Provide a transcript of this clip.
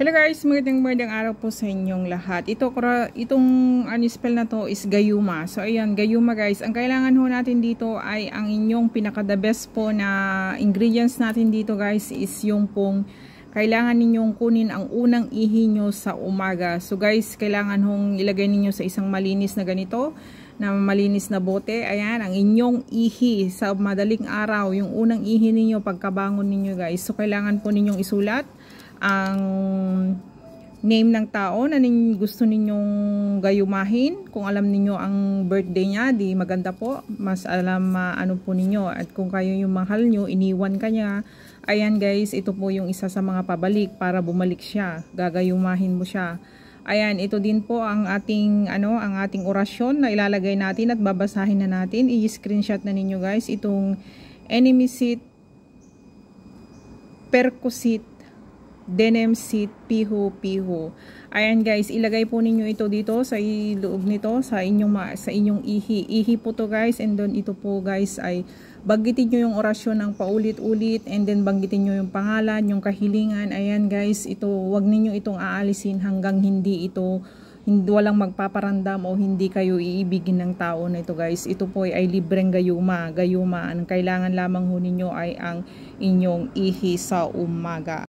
Hello guys, magandang magandang araw po sa inyong lahat. Ito, itong ano, spell na to is gayuma. So ayan, gayuma guys. Ang kailangan ho natin dito ay ang inyong pinaka the best po na ingredients natin dito guys is yung pong kailangan ninyong kunin ang unang ihi nyo sa umaga. So guys, kailangan hong ilagay ninyo sa isang malinis na ganito, na malinis na bote. Ayan, ang inyong ihi sa madaling araw, yung unang ihi ninyo pagkabangon ninyo guys. So kailangan po ninyong isulat ang name ng tao na nin gusto ninyong gayumahin. Kung alam ninyo ang birthday niya, di maganda po. Mas alam uh, ano po ninyo. At kung kayo yung mahal nyo, iniwan ka niya. Ayan guys, ito po yung isa sa mga pabalik para bumalik siya. Gagayumahin mo siya. Ayan, ito din po ang ating ano, ang ating orasyon na ilalagay natin at babasahin na natin. I-screenshot na ninyo guys itong enemy seat percusit denim seat piho piho. Ayan guys, ilagay po ninyo ito dito sa loob nito sa inyong sa inyong ihi. Ihi po to guys and then ito po guys ay banggitin niyo yung orasyon ng paulit-ulit and then banggitin niyo yung pangalan, yung kahilingan. Ayan guys, ito wag niyo itong aalisin hanggang hindi ito hindi walang magpaparandam o hindi kayo iibigin ng tao na ito guys. Ito po ay libreng gayuma. Gayuma, ang kailangan lamang ho ninyo ay ang inyong ihi sa umaga.